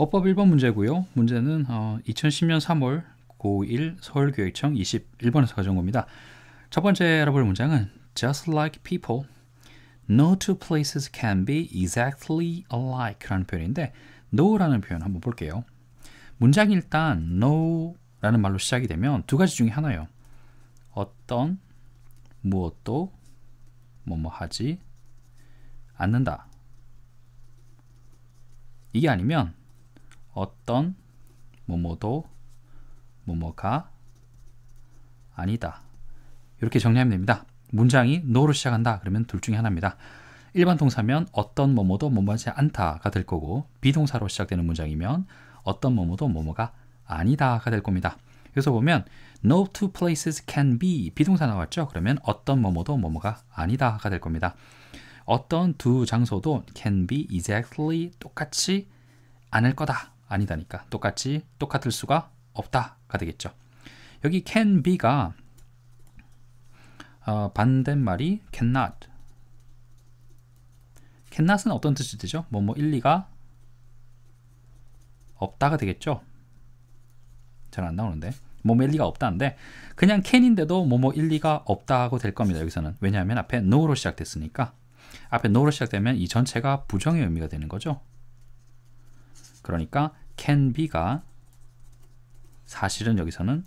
어법 1번 문제고요. 문제는 어, 2010년 3월 고1 서울교육청 21번에서 가져온 겁니다. 첫 번째 알아볼 문장은 Just like people, no two places can be exactly alike 라는 표현인데 no라는 표현 한번 볼게요. 문장이 일단 no라는 말로 시작이 되면 두 가지 중에 하나예요. 어떤, 무엇도, 뭐 뭐 하지 않는다. 이게 아니면 어떤 뭐뭐도 뭐뭐가 아니다. 이렇게 정리하면 됩니다. 문장이 no로 시작한다. 그러면 둘 중에 하나입니다. 일반 동사면 어떤 뭐뭐도 뭐뭐하지 않다가 될 거고 비동사로 시작되는 문장이면 어떤 뭐뭐도 뭐뭐가 아니다가 될 겁니다. 여기서 보면 no two places can be 비동사 나왔죠? 그러면 어떤 뭐뭐도 뭐뭐가 아니다가 될 겁니다. 어떤 두 장소도 can be exactly 똑같이 않을 거다. 아니다니까 똑같이 똑같을 수가 없다가 되겠죠. 여기 can be가 어, 반대말이 cannot. cannot은 어떤 뜻이 되죠? 뭐뭐 1, 2가 없다가 되겠죠? 잘 안 나오는데 뭐뭐 1, 뭐, 2가 없다는데 그냥 can인데도 뭐뭐 1, 뭐, 2가 없다고 될 겁니다. 여기서는 왜냐하면 앞에 no로 시작됐으니까 앞에 no로 시작되면 이 전체가 부정의 의미가 되는 거죠. 그러니까 can be가 사실은 여기서는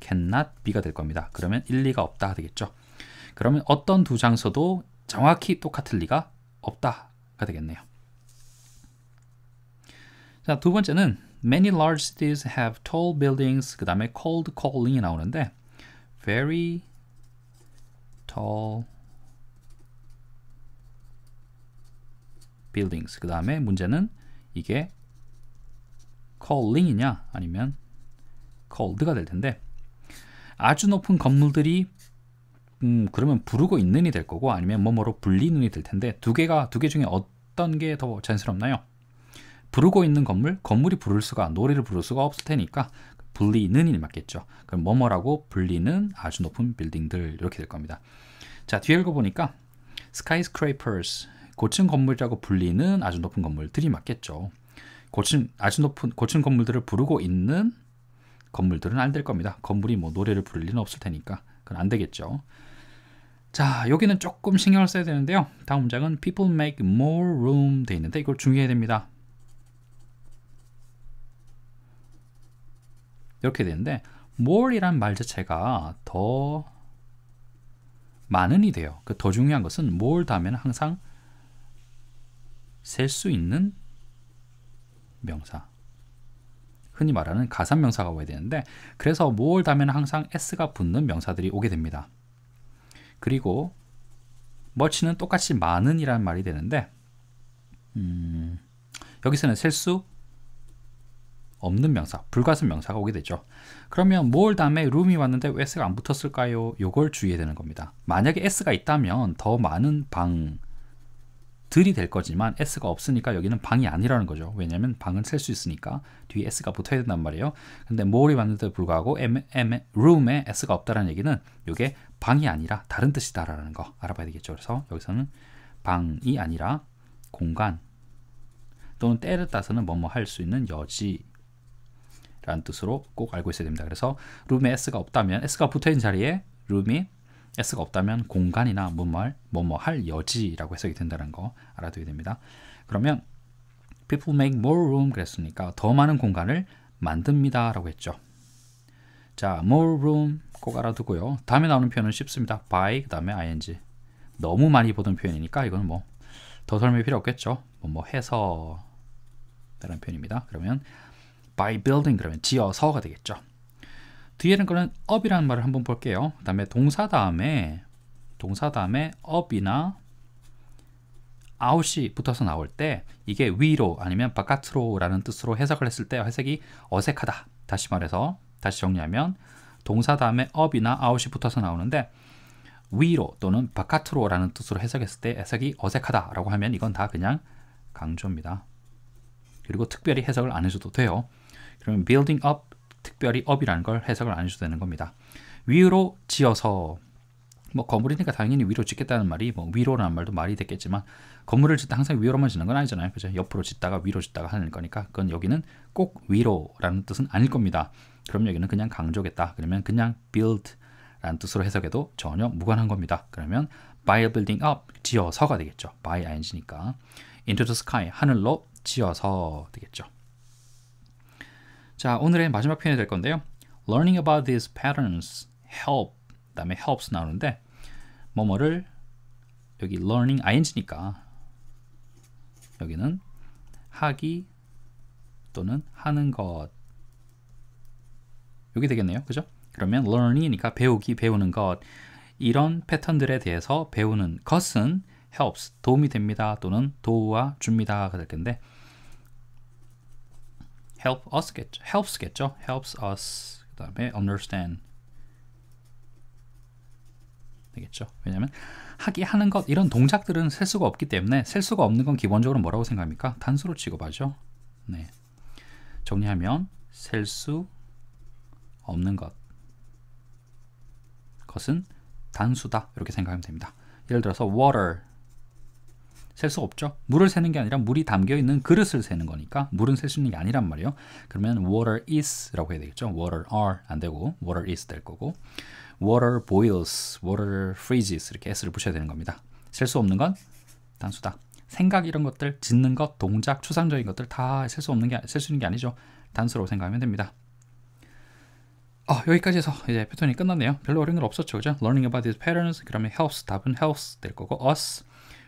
cannot be가 될 겁니다. 그러면 일리가 없다 되겠죠. 그러면 어떤 두 장소도 정확히 똑같을 리가 없다가 되겠네요. 자, 두 번째는 many large cities have tall buildings 그다음에 cold calling이 나오는데 very tall buildings. 그 다음에 문제는 이게 calling이냐 아니면 called가 될 텐데 아주 높은 건물들이 음, 그러면 부르고 있는이 될 거고 아니면 뭐뭐로 불리는이 될 텐데 두 개가 두 개 중에 어떤 게 더 자연스럽나요? 부르고 있는 건물, 건물이 부를 수가 노래를 부를 수가 없을 테니까 불리는이 맞겠죠. 그럼 뭐뭐라고 불리는 아주 높은 빌딩들 이렇게 될 겁니다. 자 뒤에 읽어보니까 skyscrapers 고층 건물이라고 불리는 아주 높은 건물들이 맞겠죠. 고층 아주 높은 고층 건물들을 부르고 있는 건물들은 안 될 겁니다. 건물이 뭐 노래를 부를 리는 없을 테니까 그건 안 되겠죠. 자, 여기는 조금 신경을 써야 되는데요. 다음 문장은 people make more room 돼 있는데 이걸 중요해야 됩니다. 이렇게 되는데 more이란 말 자체가 더 많은이 돼요. 그 더 중요한 것은 more 다면 항상 셀수 있는 명사 흔히 말하는 가산명사가 오게 되는데 그래서 모을 다면 항상 s가 붙는 명사들이 오게 됩니다. 그리고 much는 똑같이 많은이라는 말이 되는데 음, 여기서는 셀 수 없는 명사, 불가슴 명사가 오게 되죠. 그러면 모을 다음에 룸이 왔는데 왜 s가 안 붙었을까요? 요걸 주의해야 되는 겁니다. 만약에 s가 있다면 더 많은 방, 들이 될 거지만 s가 없으니까 여기는 방이 아니라는 거죠. 왜냐면 방은 셀 수 있으니까 뒤에 s가 붙어야 된단 말이에요. 근데 m o r 이 왔는데도 불구하고 m, m, room에 s가 없다라는 얘기는 이게 방이 아니라 다른 뜻이다라는 거 알아봐야 되겠죠. 그래서 여기서는 방이 아니라 공간 또는 때를 따서는 뭐뭐 할 수 있는 여지 라는 뜻으로 꼭 알고 있어야 됩니다. 그래서 룸 o 에 s가 없다면 s가 붙어있는 자리에 룸이 s가 없다면 공간이나 뭐뭐할 뭐뭐할 여지라고 해석이 된다는 거 알아두게 됩니다. 그러면 people make more room 그랬으니까 더 많은 공간을 만듭니다라고 했죠. 자, more room 꼭 알아두고요. 다음에 나오는 표현은 쉽습니다. by 그다음에 ing. 너무 많이 보던 표현이니까 이건 뭐 더 설명이 필요 없겠죠. 뭐, 뭐 해서 라는 표현입니다. 그러면 by building 그러면 지어서가 되겠죠. 뒤에 있는 거는 up이라는 말을 한번 볼게요. 그 다음에 동사 다음에 동사 다음에 up이나 out이 붙어서 나올 때 이게 위로 아니면 바깥으로 라는 뜻으로 해석을 했을 때 해석이 어색하다. 다시 말해서 다시 정리하면 동사 다음에 up이나 out이 붙어서 나오는데 위로 또는 바깥으로 라는 뜻으로 해석했을 때 해석이 어색하다 라고 하면 이건 다 그냥 강조입니다. 그리고 특별히 해석을 안 해줘도 돼요. 그러면 building up 특별히 업이라는 걸 해석을 안 해줘도 되는 겁니다. 위로 지어서 뭐 건물이니까 당연히 위로 짓겠다는 말이 뭐 위로라는 말도 말이 됐겠지만 건물을 짓다 항상 위로만 짓는 건 아니잖아요. 그죠? 옆으로 짓다가 위로 짓다가 하는 거니까 그건 여기는 꼭 위로라는 뜻은 아닐 겁니다. 그럼 여기는 그냥 강조겠다. 그러면 그냥 build라는 뜻으로 해석해도 전혀 무관한 겁니다. 그러면 by building up 지어서가 되겠죠. by ing니까 into the sky 하늘로 지어서 되겠죠. 자, 오늘의 마지막 표현이 될 건데요. Learning about these patterns help 그다음에 helps 나오는데 뭐뭐를 여기 learning ing니까 여기는 하기 또는 하는 것 여기 되겠네요. 그죠? 그러면 learning이니까 배우기, 배우는 것 이런 패턴들에 대해서 배우는 것은 helps 도움이 됩니다 또는 도와 줍니다가 될 텐데 help u s get helps겠죠. helps us 그다음에 understand 되겠죠. 왜냐면 하기 하는 것 이런 동작들은 셀 수가 없기 때문에 셀 수가 없는 건 기본적으로 뭐라고 생각합니까? 단수로 취급하죠. 네. 정리하면 셀 수 없는 것 것은 단수다 이렇게 생각하면 됩니다. 예를 들어서 water 셀수 없죠. 물을 세는 게 아니라 물이 담겨 있는 그릇을 세는 거니까 물은 셀 수 있는 게 아니란 말이에요. 그러면 water is라고 해야 되겠죠. water are 안 되고 water is 될 거고 water boils, water freezes 이렇게 s를 붙여야 되는 겁니다. 셀 수 없는 건 단수다. 생각 이런 것들, 짓는 것, 동작, 추상적인 것들 다 셀수 없는 게셀수 있는 게 아니죠. 단수로 생각하면 됩니다. 어, 여기까지 해서 이제 패턴이 끝났네요. 별로 어려운 건 없었죠. 그죠? Learning about these patterns. 그러면 helps 답은 helps 될 거고 us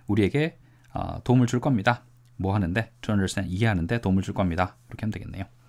우리에게 어, 도움을 줄 겁니다. 뭐 하는데? To understand 이해하는데 도움을 줄 겁니다. 이렇게 하면 되겠네요.